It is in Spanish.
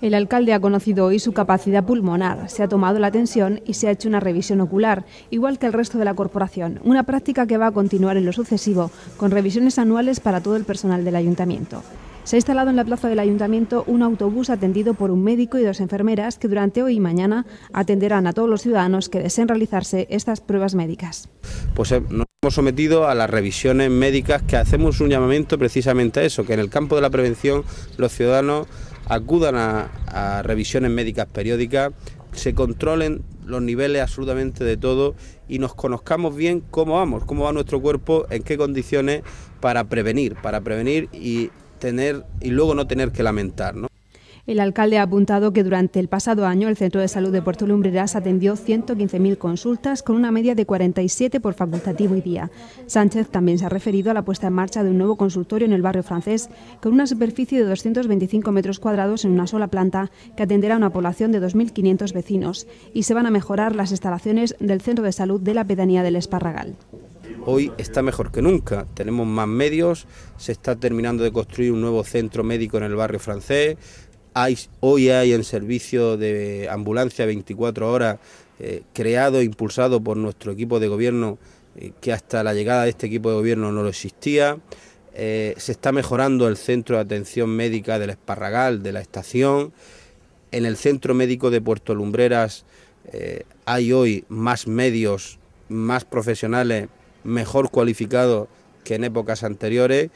El alcalde ha conocido hoy su capacidad pulmonar, se ha tomado la tensión y se ha hecho una revisión ocular, igual que el resto de la corporación, una práctica que va a continuar en lo sucesivo, con revisiones anuales para todo el personal del ayuntamiento. Se ha instalado en la plaza del ayuntamiento un autobús atendido por un médico y dos enfermeras que durante hoy y mañana atenderán a todos los ciudadanos que deseen realizarse estas pruebas médicas. Pues eh, nos hemos sometido a las revisiones médicas que hacemos un llamamiento precisamente a eso, que en el campo de la prevención los ciudadanos acudan a, revisiones médicas periódicas, se controlen los niveles absolutamente de todo y nos conozcamos bien cómo vamos, cómo va nuestro cuerpo, en qué condiciones para prevenir, para prevenir y tener y luego no tener que lamentar. El alcalde ha apuntado que durante el pasado año el Centro de Salud de Puerto Lumbreras atendió 115.000 consultas con una media de 47 por facultativo y día. Sánchez también se ha referido a la puesta en marcha de un nuevo consultorio en el barrio francés con una superficie de 225 metros cuadrados en una sola planta que atenderá a una población de 2.500 vecinos y se van a mejorar las instalaciones del Centro de Salud de la Pedanía del Esparragal hoy está mejor que nunca. Tenemos más medios, se está terminando de construir un nuevo centro médico en el barrio francés, hoy hay en servicio de ambulancia 24 horas eh, creado e impulsado por nuestro equipo de gobierno eh, que hasta la llegada de este equipo de gobierno no lo existía. Eh, se está mejorando el centro de atención médica del Esparragal, de la estación. En el centro médico de Puerto Lumbreras hay hoy más medios, más profesionales mejor cualificado que en épocas anteriores